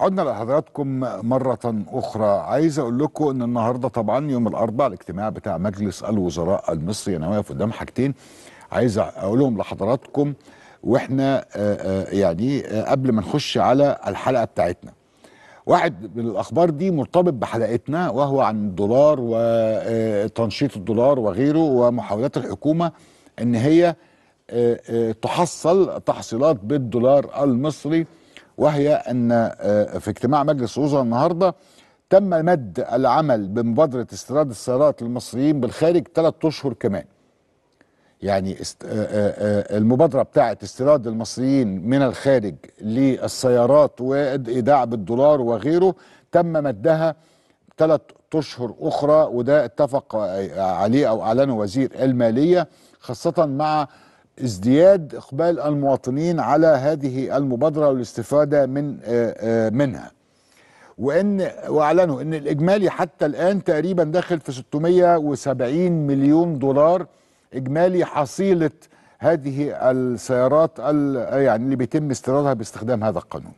عدنا لحضراتكم مرة أخرى عايز أقول لكم أن النهاردة طبعا يوم الأربعاء الاجتماع بتاع مجلس الوزراء المصري أنا واقف قدام حاجتين عايز أقولهم لحضراتكم وإحنا آه، آه، يعني آه، قبل ما نخش على الحلقة بتاعتنا واحد من الأخبار دي مرتبط بحلقتنا وهو عن الدولار وتنشيط الدولار وغيره ومحاولات الحكومة أن هي تحصل تحصيلات بالدولار المصري وهي ان آه، في اجتماع مجلس الوزراء النهارده تم مد العمل بمبادره استيراد السيارات للمصريين بالخارج ثلاث اشهر كمان. يعني آه، آه، المبادره بتاعه استيراد المصريين من الخارج للسيارات وايداع بالدولار وغيره تم مدها ثلاث اشهر اخرى وده اتفق عليه او اعلنه وزير الماليه خاصه مع ازدياد اقبال المواطنين على هذه المبادره والاستفاده من آه، آه، منها وان واعلنوا ان الاجمالي حتى الان تقريبا داخل في 670 مليون دولار اجمالي حصيله هذه السيارات يعني اللي بيتم استيرادها باستخدام هذا القانون